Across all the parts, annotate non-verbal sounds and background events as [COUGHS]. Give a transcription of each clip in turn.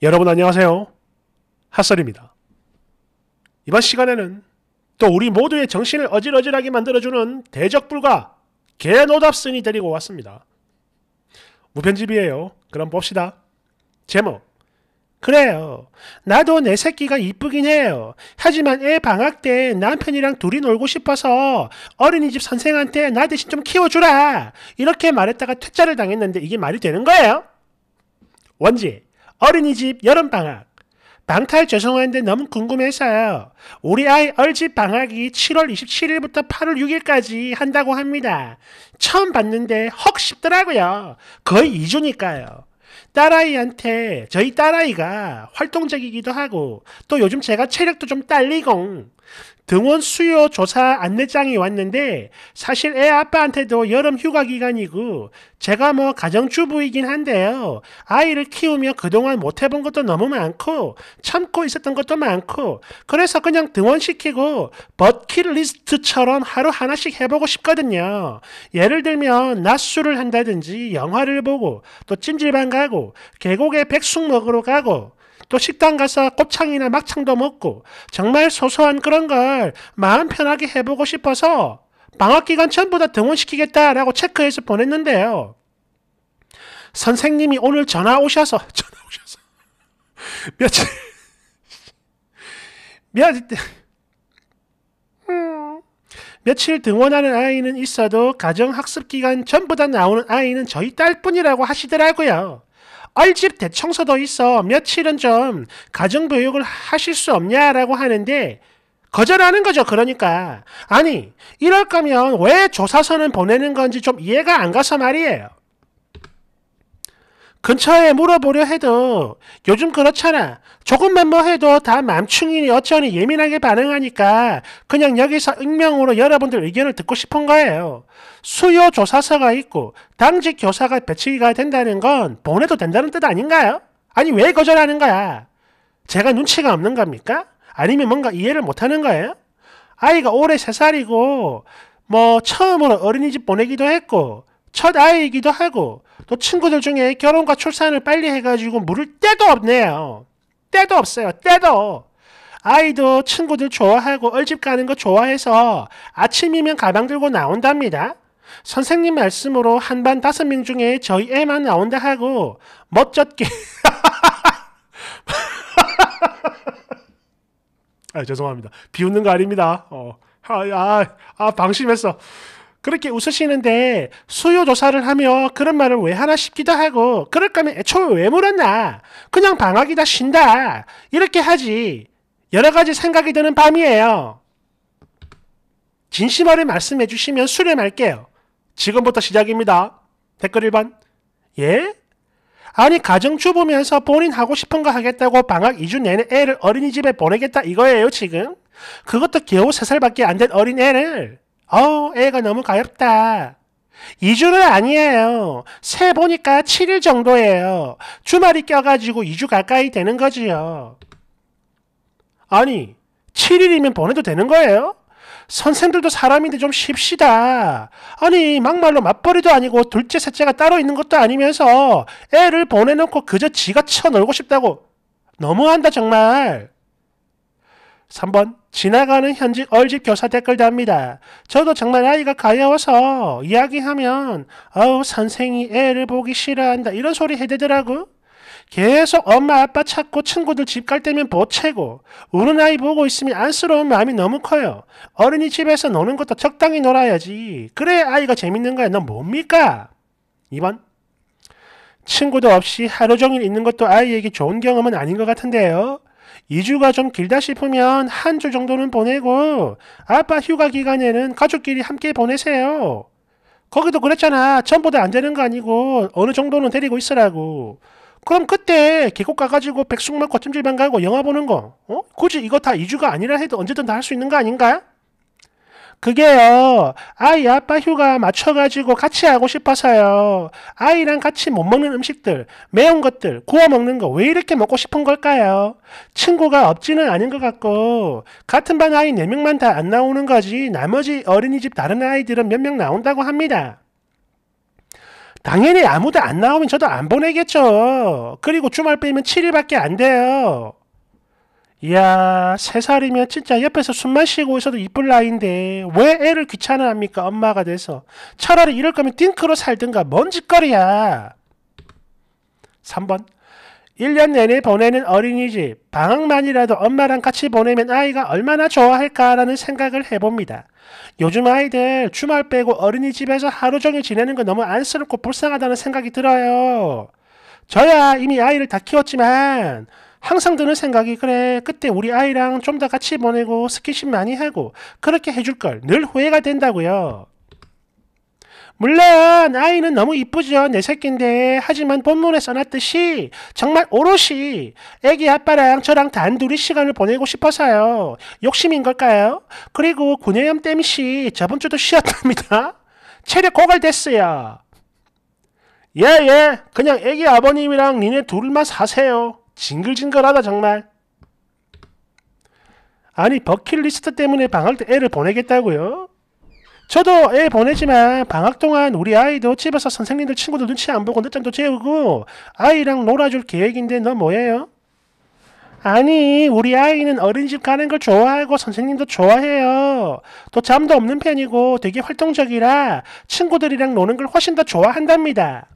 여러분 안녕하세요. 핫설입니다. 이번 시간에는 또 우리 모두의 정신을 어질어질하게 만들어주는 대적불가 개노답슨이 데리고 왔습니다. 무편집이에요. 그럼 봅시다. 제목 그래요. 나도 내 새끼가 이쁘긴 해요. 하지만 애 방학 때 남편이랑 둘이 놀고 싶어서 어린이집 선생한테 나 대신 좀 키워주라. 이렇게 말했다가 퇴짜를 당했는데 이게 말이 되는 거예요? 원지 어린이집 여름방학. 방탈 죄송한데 너무 궁금해서요. 우리 아이 얼집 방학이 7월 27일부터 8월 6일까지 한다고 합니다. 처음 봤는데 헉 싶더라고요. 거의 2주니까요. 딸아이한테 저희 딸아이가 활동적이기도 하고 또 요즘 제가 체력도 좀 딸리고 등원 수요 조사 안내장이 왔는데 사실 애 아빠한테도 여름 휴가 기간이고 제가 뭐 가정주부이긴 한데요. 아이를 키우며 그동안 못 해본 것도 너무 많고 참고 있었던 것도 많고 그래서 그냥 등원시키고 버킷리스트처럼 하루 하나씩 해보고 싶거든요. 예를 들면 낮술을 한다든지 영화를 보고 또 찜질방 가고 계곡에 백숙 먹으러 가고 또 식당 가서 곱창이나 막창도 먹고 정말 소소한 그런 걸 마음 편하게 해보고 싶어서 방학기간 전부 다 등원시키겠다라고 체크해서 보냈는데요. 선생님이 오늘 전화 오셔서 [LAUGHS] 전화 오셔서 며칠 며칠 며칠 등원하는 아이는 있어도 가정학습기간 전부 다 나오는 아이는 저희 딸뿐이라고 하시더라고요. 얼집 대청소도 있어 며칠은 좀 가정교육을 하실 수 없냐라고 하는데 거절하는 거죠. 그러니까 아니 이럴 거면 왜 조사서는 보내는 건지 좀 이해가 안 가서 말이에요. 근처에 물어보려 해도 요즘 그렇잖아. 조금만 뭐 해도 다 맘충이니 어쩌니 예민하게 반응하니까 그냥 여기서 익명으로 여러분들 의견을 듣고 싶은 거예요. 수요 조사서가 있고 당직 교사가 배치가 된다는 건 보내도 된다는 뜻 아닌가요? 아니 왜 거절하는 거야? 제가 눈치가 없는 겁니까? 아니면 뭔가 이해를 못하는 거예요? 아이가 올해 3살이고 뭐 처음으로 어린이집 보내기도 했고 첫 아이이기도 하고 또 친구들 중에 결혼과 출산을 빨리 해가지고 물을 때도 없네요. 때도 없어요. 때도. 아이도 친구들 좋아하고 얼집 가는 거 좋아해서 아침이면 가방 들고 나온답니다. 선생님 말씀으로 한 반 다섯 명 중에 저희 애만 나온다 하고 멋졌게 [LAUGHS] 아, 죄송합니다. 비웃는 거 아닙니다. 어. 아, 아, 아, 방심했어. 그렇게 웃으시는데 수요 조사를 하며 그런 말을 왜 하나 싶기도 하고 그럴 거면 애초에 왜 물었나? 그냥 방학이다 쉰다. 이렇게 하지. 여러 가지 생각이 드는 밤이에요. 진심 어린 말씀해 주시면 수렴할게요. 지금부터 시작입니다. 댓글 1번. 예? 아니 가정주부면서 본인 하고 싶은 거 하겠다고 방학 2주 내내 애를 어린이집에 보내겠다 이거예요 지금? 그것도 겨우 3살밖에 안 된 어린애를 어우 애가 너무 가엽다 2주는 아니에요 세 보니까 7일 정도예요 주말이 껴가지고 2주 가까이 되는 거지요 아니 7일이면 보내도 되는 거예요? 선생들도 사람인데 좀 쉽시다. 아니 막말로 맞벌이도 아니고 둘째 셋째가 따로 있는 것도 아니면서 애를 보내놓고 그저 지가 쳐놀고 싶다고 너무한다 정말. 3번 지나가는 현직 얼집 교사 댓글 답니다. 저도 정말 아이가 가여워서 이야기하면 아우 선생이 애를 보기 싫어한다 이런 소리 해대더라고. 계속 엄마 아빠 찾고 친구들 집 갈 때면 보채고 우는 아이 보고 있으면 안쓰러운 마음이 너무 커요. 어른이 집에서 노는 것도 적당히 놀아야지. 그래 아이가 재밌는 거야. 넌 뭡니까? 2번 친구도 없이 하루 종일 있는 것도 아이에게 좋은 경험은 아닌 것 같은데요. 2주가 좀 길다 싶으면 한 주 정도는 보내고 아빠 휴가 기간에는 가족끼리 함께 보내세요. 거기도 그랬잖아. 전부 다 안 되는 거 아니고 어느 정도는 데리고 있으라고. 그럼 그때 계곡 가가지고 백숙만 거침질만 가고 영화 보는 거 어? 굳이 이거 다 2주가 아니라 해도 언제든 다 할 수 있는 거 아닌가? 그게요. 아이 아빠 휴가 맞춰가지고 같이 하고 싶어서요. 아이랑 같이 못 먹는 음식들, 매운 것들, 구워 먹는 거 왜 이렇게 먹고 싶은 걸까요? 친구가 없지는 않은 것 같고 같은 반 아이 4명만 다 안 나오는 거지 나머지 어린이집 다른 아이들은 몇 명 나온다고 합니다. 당연히 아무도 안 나오면 저도 안 보내겠죠. 그리고 주말 빼면 7일밖에 안 돼요. 이야, 3살이면 진짜 옆에서 숨만 쉬고 있어도 이쁠 나이인데 왜 애를 귀찮아합니까? 엄마가 돼서. 차라리 이럴 거면 띵크로 살든가 뭔 짓거리야. 3번 1년 내내 보내는 어린이집 방학만이라도 엄마랑 같이 보내면 아이가 얼마나 좋아할까라는 생각을 해봅니다. 요즘 아이들 주말 빼고 어린이집에서 하루 종일 지내는 거 너무 안쓰럽고 불쌍하다는 생각이 들어요. 저야 이미 아이를 다 키웠지만 항상 드는 생각이 그래 그때 우리 아이랑 좀 더 같이 보내고 스킨십 많이 하고 그렇게 해줄 걸 늘 후회가 된다고요. 물론 아이는 너무 이쁘죠. 내 새끼인데 하지만 본문에 써놨듯이 정말 오롯이 애기 아빠랑 저랑 단둘이 시간을 보내고 싶어서요. 욕심인 걸까요? 그리고 구내염 땜시 저번 주도 쉬었답니다. [LAUGHS] 체력 고갈됐어요. 예예 예. 그냥 애기 아버님이랑 니네 둘만 사세요. 징글징글하다 정말. 아니 버킷리스트 때문에 방학 때 애를 보내겠다고요? 저도 애 보내지만 방학 동안 우리 아이도 집에서 선생님들 친구들 눈치 안 보고 늦잠도 재우고 아이랑 놀아줄 계획인데 너 뭐예요? 아니 우리 아이는 어린이집 가는 걸 좋아하고 선생님도 좋아해요. 또 잠도 없는 편이고 되게 활동적이라 친구들이랑 노는 걸 훨씬 더 좋아한답니다.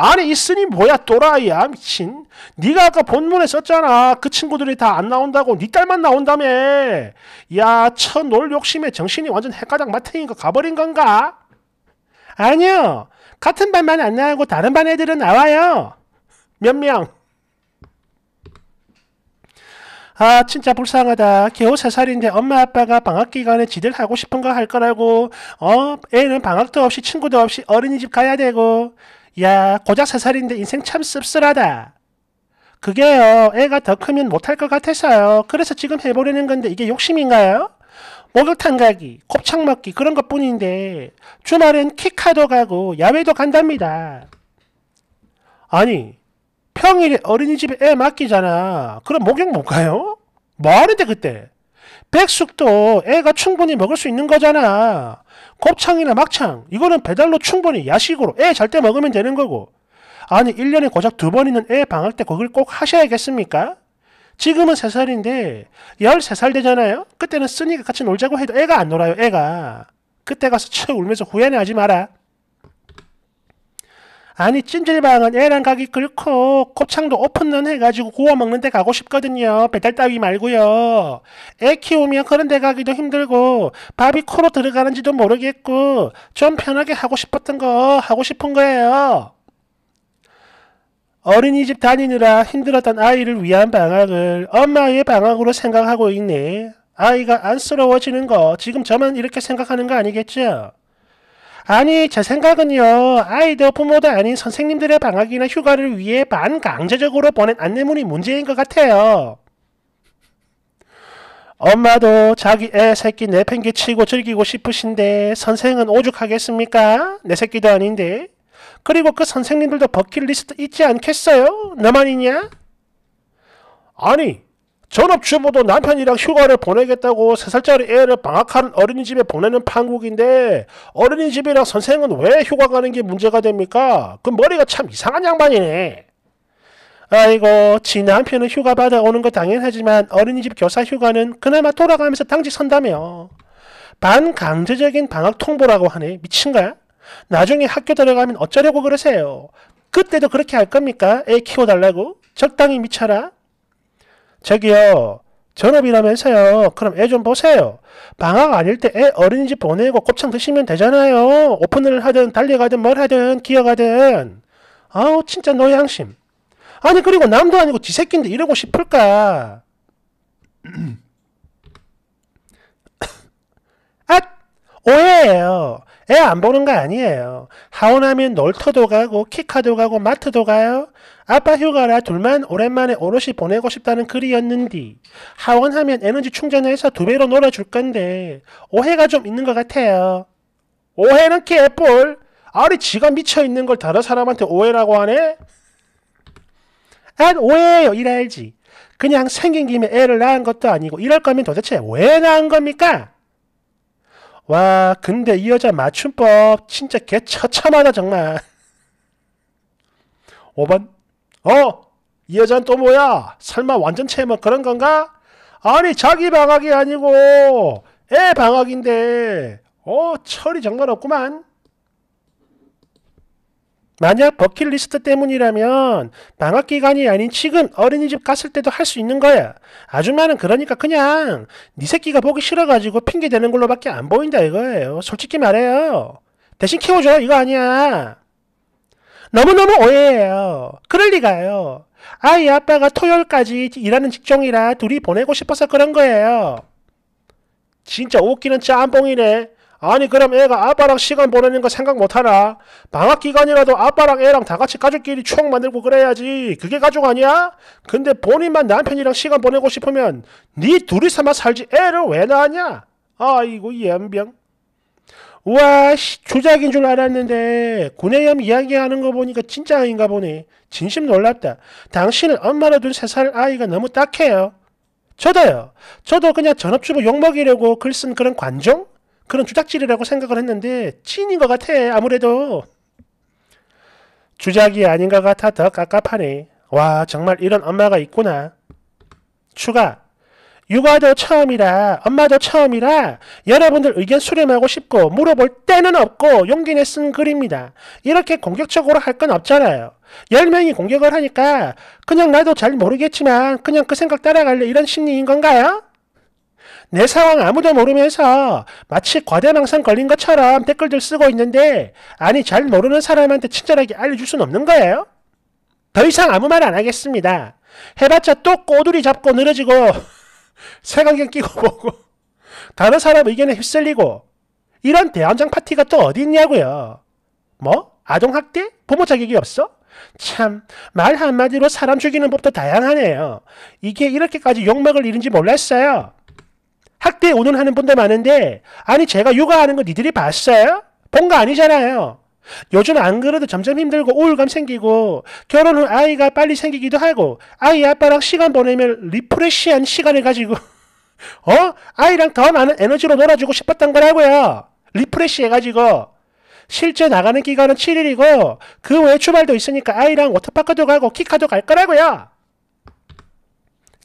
안에 있으니 뭐야 또라이야 미친 네가 아까 본문에 썼잖아 그 친구들이 다 안 나온다고 네 딸만 나온다며 야천놀 욕심에 정신이 완전 핵가닥 마탱이가 가버린 건가? 아니요 같은 반만 안 나오고 다른 반 애들은 나와요 몇 명? 아 진짜 불쌍하다. 겨우 세살인데 엄마 아빠가 방학 기간에 지들 하고 싶은 거 할 거라고 어 애는 방학도 없이 친구도 없이 어린이집 가야 되고 야 고작 세살인데 인생 참 씁쓸하다. 그게요 애가 더 크면 못할 것 같아서요. 그래서 지금 해보려는 건데 이게 욕심인가요? 목욕탕 가기, 곱창 먹기 그런 것뿐인데 주말엔 키카도 가고 야외도 간답니다. 아니 평일에 어린이집에 애 맡기잖아. 그럼 목욕 못 가요? 뭐 하는데 그때? 백숙도 애가 충분히 먹을 수 있는 거잖아. 곱창이나 막창 이거는 배달로 충분히 야식으로 애잘때 먹으면 되는 거고 아니 1년에 고작 두 번 있는 애 방학 때 그걸 꼭 하셔야겠습니까? 지금은 3살인데 13살 되잖아요? 그때는 쓰니까 같이 놀자고 해도 애가 안 놀아요 애가 그때 가서 쳐 울면서 후회는 하지 마라 아니 찜질방은 애랑 가기 그렇고 곱창도 오픈런 해가지고 구워 먹는 데 가고 싶거든요. 배달 따위 말고요. 애 키우면 그런 데 가기도 힘들고 밥이 코로 들어가는지도 모르겠고 좀 편하게 하고 싶었던 거 하고 싶은 거예요. 어린이집 다니느라 힘들었던 아이를 위한 방학을 엄마의 방학으로 생각하고 있네. 아이가 안쓰러워지는 거 지금 저만 이렇게 생각하는 거 아니겠죠? 아니 제 생각은요 아이들 부모들 아닌 선생님들의 방학이나 휴가를 위해 반강제적으로 보낸 안내문이 문제인 것 같아요. 엄마도 자기 애 새끼 내팽개치고 즐기고 싶으신데 선생은 오죽하겠습니까? 내 새끼도 아닌데. 그리고 그 선생님들도 버킷리스트 있지 않겠어요? 너만이냐? 아니 전업주부도 남편이랑 휴가를 보내겠다고 세살짜리 애를 방학하는 어린이집에 보내는 판국인데 어린이집이랑 선생은 왜 휴가 가는 게 문제가 됩니까? 그 머리가 참 이상한 양반이네. 아이고 지 남편은 휴가 받아오는 거 당연하지만 어린이집 교사 휴가는 그나마 돌아가면서 당직 선다며. 반강제적인 방학 통보라고 하네. 미친가? 나중에 학교 들어가면 어쩌려고 그러세요? 그때도 그렇게 할 겁니까? 애 키워달라고? 적당히 미쳐라? 저기요. 전업이라면서요. 그럼 애 좀 보세요. 방학 아닐 때 애 어린이집 보내고 곱창 드시면 되잖아요. 오픈을 하든 달려가든 뭘 하든 기어가든. 아우 진짜 너의 양심. 아니 그리고 남도 아니고 지 새끼인데 이러고 싶을까. 아 [COUGHS] 오해예요. 애안 예, 보는 거 아니에요. 하원하면 놀터도 가고 키카도 가고 마트도 가요. 아빠 휴가라 둘만 오랜만에 오롯이 보내고 싶다는 글이었는디 하원하면 에너지 충전해서 두 배로 놀아줄 건데 오해가 좀 있는 것 같아요. 오해는 개뿔. 아리 지가 미쳐 있는 걸 다른 사람한테 오해라고 하네? 안 오해예요. 이래 알지. 그냥 생긴 김에 애를 낳은 것도 아니고 이럴 거면 도대체 왜 낳은 겁니까? 와 근데 이 여자 맞춤법 진짜 개 처참하다 정말 5번 어? 이 여자는 또 뭐야? 설마 완전체 뭐 그런 건가? 아니 자기 방학이 아니고 애 방학인데 어 철이 정말 없구만 만약 버킷리스트 때문이라면 방학기간이 아닌 지금 어린이집 갔을 때도 할 수 있는 거야. 아줌마는 그러니까 그냥 네 새끼가 보기 싫어가지고 핑계대는 걸로밖에 안 보인다 이거예요. 솔직히 말해요. 대신 키워줘 이거 아니야. 너무너무 오해예요. 그럴 리가요. 아이 아빠가 토요일까지 일하는 직종이라 둘이 보내고 싶어서 그런 거예요. 진짜 웃기는 짬뽕이네. 아니 그럼 애가 아빠랑 시간 보내는 거 생각 못하나? 방학 기간이라도 아빠랑 애랑 다 같이 가족끼리 추억 만들고 그래야지. 그게 가족 아니야? 근데 본인만 남편이랑 시간 보내고 싶으면 네 둘이서만 살지 애를 왜 낳냐? 아이고 연병. 우와 씨, 조작인 줄 알았는데 구내염 이야기하는 거 보니까 진짜 아닌가 보네. 진심 놀랍다. 당신은 엄마로 둔세살 아이가 너무 딱해요. 저도요. 저도 그냥 전업주부 욕먹이려고 글 쓴 그런 관종? 그런 주작질이라고 생각을 했는데 친인 것 같아 아무래도 주작이 아닌 것 같아 더 깝깝하네 와 정말 이런 엄마가 있구나 추가 육아도 처음이라 엄마도 처음이라 여러분들 의견 수렴하고 싶고 물어볼 때는 없고 용기 내 쓴 글입니다. 이렇게 공격적으로 할 건 없잖아요. 10명이 공격을 하니까 그냥 나도 잘 모르겠지만 그냥 그 생각 따라갈래 이런 심리인 건가요? 내 상황 아무도 모르면서 마치 과대망상 걸린 것처럼 댓글들 쓰고 있는데 아니 잘 모르는 사람한테 친절하게 알려줄 순 없는 거예요? 더 이상 아무 말 안 하겠습니다. 해봤자 또 꼬두리 잡고 늘어지고 색안경 [LAUGHS] 끼고 보고 다른 사람 의견에 휩쓸리고 이런 대안장 파티가 또 어디 있냐고요. 뭐? 아동학대? 부모 자격이 없어? 참, 말 한마디로 사람 죽이는 법도 다양하네요. 이게 이렇게까지 욕먹을 일인지 몰랐어요. 학대 운운하는 분들 많은데 아니 제가 육아하는 거 니들이 봤어요? 본 거 아니잖아요. 요즘 안 그래도 점점 힘들고 우울감 생기고 결혼 후 아이가 빨리 생기기도 하고 아이 아빠랑 시간 보내면 리프레시한 시간을 가지고 [LAUGHS] 어? 아이랑 더 많은 에너지로 놀아주고 싶었던 거라고요. 리프레시 해가지고 실제 나가는 기간은 7일이고 그 외에 주말도 있으니까 아이랑 워터파크도 가고 키카도 갈 거라고요.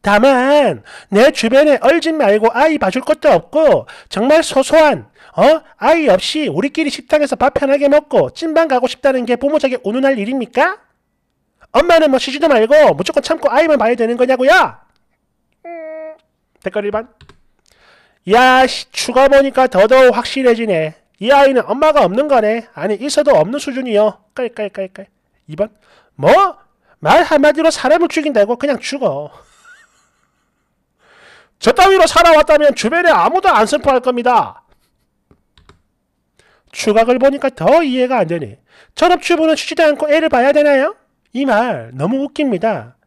다만 내 주변에 얼진 말고 아이 봐줄 것도 없고 정말 소소한 어 아이 없이 우리끼리 식당에서 밥 편하게 먹고 찐방 가고 싶다는 게 부모자에게 운운할 일입니까? 엄마는 뭐 쉬지도 말고 무조건 참고 아이만 봐야 되는 거냐고요? 음, 댓글 1번 야 추가 보니까 더더욱 확실해지네 이 아이는 엄마가 없는 거네 아니 있어도 없는 수준이요 깔깔깔깔 2번 뭐? 말 한마디로 사람을 죽인다고 그냥 죽어 저 따위로 살아왔다면 주변에 아무도 안 슬퍼할 겁니다. 추각을 보니까 더 이해가 안 되니 전업주부는 쉬지도 않고 애를 봐야 되나요? 이 말 너무 웃깁니다.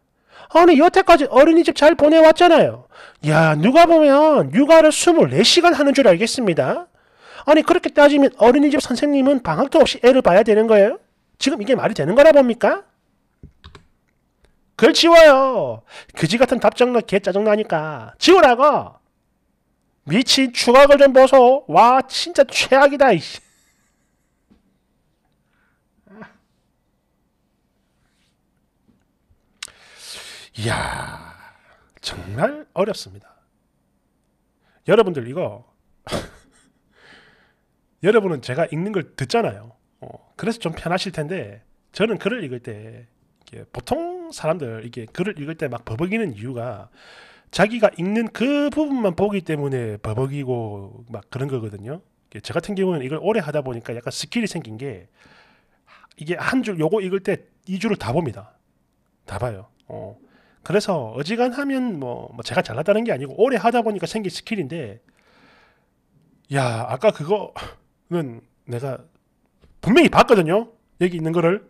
아니 여태까지 어린이집 잘 보내왔잖아요. 야 누가 보면 육아를 24시간 하는 줄 알겠습니다. 아니 그렇게 따지면 어린이집 선생님은 방학도 없이 애를 봐야 되는 거예요? 지금 이게 말이 되는 거라 봅니까? 그걸 지워요. 그지 같은 답장로 개 짜증나니까. 지우라고! 미친 추각을 좀 보소. 와, 진짜 최악이다, 이씨. 이야, 정말 어렵습니다. 여러분들 이거 [LAUGHS] 여러분은 제가 읽는 걸 듣잖아요. 어, 그래서 좀 편하실 텐데 저는 글을 읽을 때 이게 보통 사람들 이게 글을 읽을 때 막 버벅이는 이유가 자기가 읽는 그 부분만 보기 때문에 버벅이고 막 그런 거거든요. 저 같은 경우는 이걸 오래 하다 보니까 약간 스킬이 생긴 게 이게 한 줄 요거 읽을 때 이 줄을 다 봅니다. 다 봐요. 어. 그래서 어지간하면 뭐, 뭐 제가 잘하다는 게 아니고 오래 하다 보니까 생긴 스킬인데 야 아까 그거는 내가 분명히 봤거든요. 여기 있는 거를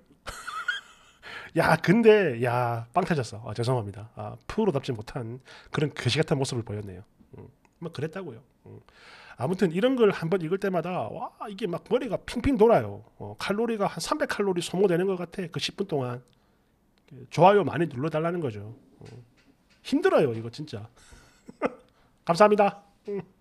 야 근데 야빵 터졌어. 아, 죄송합니다. 아, 프로답지 못한 그런 거시 같은 모습을 보였네요. 음, 뭐 그랬다고요. 음. 아무튼 이런 걸 한 번 읽을 때마다 와 이게 막 머리가 핑핑 돌아요. 어, 칼로리가 한 300칼로리 소모되는 것 같아. 그 10분 동안 좋아요 많이 눌러달라는 거죠. 어. 힘들어요 이거 진짜. [LAUGHS] 감사합니다. 음.